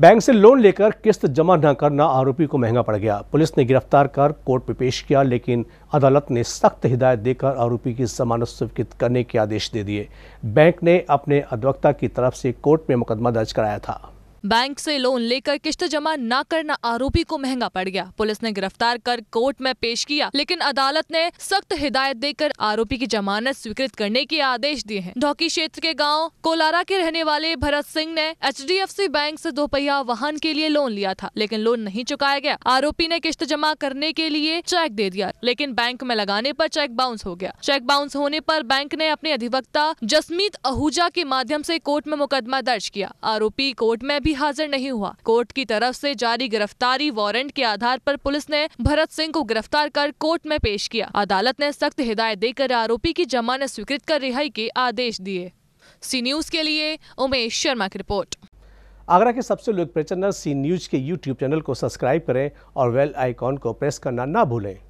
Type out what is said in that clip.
bank से loan लेकर किस्त जमा न करना आरोपी को महंगा पड़ गया पुलिस ने गिरफ्तार कर कोर्ट में पेश किया लेकिन अदालत ने सख्त हिदायत देकर आरोपी की जमानत स्वीकृत करने के आदेश दे दिए बैंक ने अपने अधिवक्ता की तरफ से कोर्ट में मुकदमा दर्ज कराया था बैंक से लोन लेकर किश्त जमा न करना आरोपी को महंगा पड़ गया पुलिस ने गिरफ्तार कर कोर्ट में पेश किया लेकिन अदालत ने सख्त हिदायत देकर आरोपी की जमानत स्वीकृत करने के आदेश दिए हैं ढोकी क्षेत्र के गाँव कोलारा के रहने वाले भरत सिंह ने एच बैंक ऐसी दोपहिया वाहन के लिए लोन लिया था लेकिन लोन नहीं चुकाया गया आरोपी ने किश्त जमा करने के लिए चेक दे दिया लेकिन बैंक में लगाने आरोप चेक बाउंस हो गया चेक बाउंस होने आरोप बैंक ने अपने अधिवक्ता जसमीत आहूजा के माध्यम ऐसी कोर्ट में मुकदमा दर्ज किया आरोपी कोर्ट में भी भी हाजिर नहीं हुआ कोर्ट की तरफ से जारी गिरफ्तारी वारंट के आधार पर पुलिस ने भरत सिंह को गिरफ्तार कर कोर्ट में पेश किया अदालत ने सख्त हिदायत देकर आरोपी की जमानत स्वीकृत कर रिहाई के आदेश दिए सी न्यूज के लिए उमेश शर्मा की रिपोर्ट आगरा के सबसे लोकप्रिय चैनल सी न्यूज के यूट्यूब चैनल को सब्सक्राइब करें और वेल आइकॉन को प्रेस करना ना भूलें